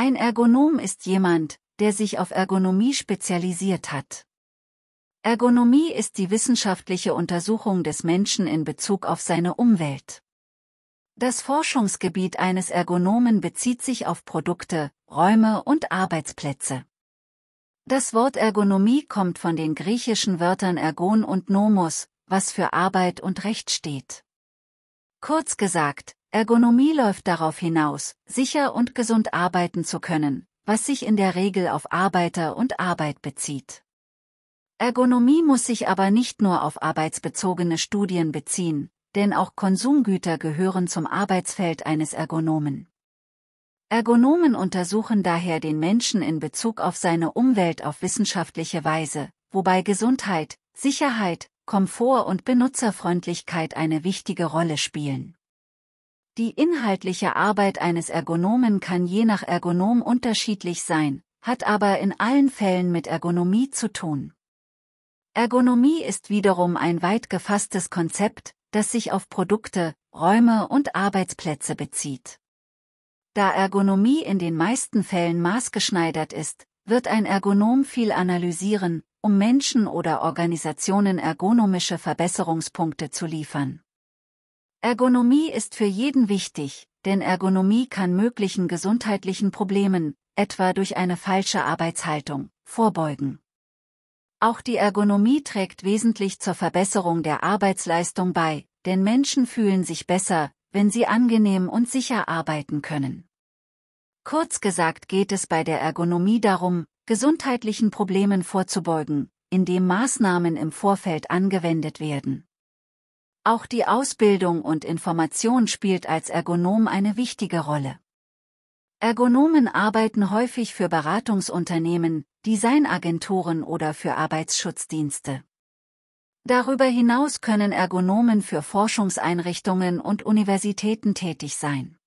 Ein Ergonom ist jemand, der sich auf Ergonomie spezialisiert hat. Ergonomie ist die wissenschaftliche Untersuchung des Menschen in Bezug auf seine Umwelt. Das Forschungsgebiet eines Ergonomen bezieht sich auf Produkte, Räume und Arbeitsplätze. Das Wort Ergonomie kommt von den griechischen Wörtern Ergon und Nomos, was für Arbeit und Recht steht. Kurz gesagt, Ergonomie läuft darauf hinaus, sicher und gesund arbeiten zu können, was sich in der Regel auf Arbeiter und Arbeit bezieht. Ergonomie muss sich aber nicht nur auf arbeitsbezogene Studien beziehen, denn auch Konsumgüter gehören zum Arbeitsfeld eines Ergonomen. Ergonomen untersuchen daher den Menschen in Bezug auf seine Umwelt auf wissenschaftliche Weise, wobei Gesundheit, Sicherheit, Komfort und Benutzerfreundlichkeit eine wichtige Rolle spielen. Die inhaltliche Arbeit eines Ergonomen kann je nach Ergonom unterschiedlich sein, hat aber in allen Fällen mit Ergonomie zu tun. Ergonomie ist wiederum ein weit gefasstes Konzept, das sich auf Produkte, Räume und Arbeitsplätze bezieht. Da Ergonomie in den meisten Fällen maßgeschneidert ist, wird ein Ergonom viel analysieren, um Menschen oder Organisationen ergonomische Verbesserungspunkte zu liefern. Ergonomie ist für jeden wichtig, denn Ergonomie kann möglichen gesundheitlichen Problemen, etwa durch eine falsche Arbeitshaltung, vorbeugen. Auch die Ergonomie trägt wesentlich zur Verbesserung der Arbeitsleistung bei, denn Menschen fühlen sich besser, wenn sie angenehm und sicher arbeiten können. Kurz gesagt geht es bei der Ergonomie darum, gesundheitlichen Problemen vorzubeugen, indem Maßnahmen im Vorfeld angewendet werden. Auch die Ausbildung und Information spielt als Ergonom eine wichtige Rolle. Ergonomen arbeiten häufig für Beratungsunternehmen, Designagenturen oder für Arbeitsschutzdienste. Darüber hinaus können Ergonomen für Forschungseinrichtungen und Universitäten tätig sein.